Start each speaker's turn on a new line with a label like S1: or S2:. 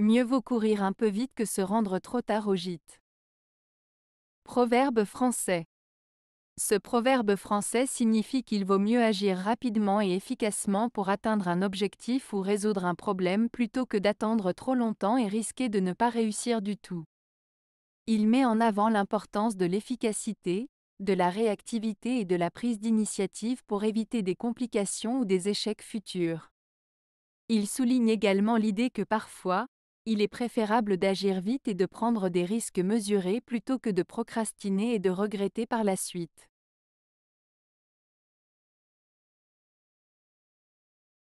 S1: Mieux vaut courir un peu vite que se rendre trop tard au gîte. Proverbe français. Ce proverbe français signifie qu'il vaut mieux agir rapidement et efficacement pour atteindre un objectif ou résoudre un problème plutôt que d'attendre trop longtemps et risquer de ne pas réussir du tout. Il met en avant l'importance de l'efficacité, de la réactivité et de la prise d'initiative pour éviter des complications ou des échecs futurs. Il souligne également l'idée que parfois, il est préférable d'agir vite et de prendre des risques mesurés plutôt que de procrastiner et de regretter par la suite.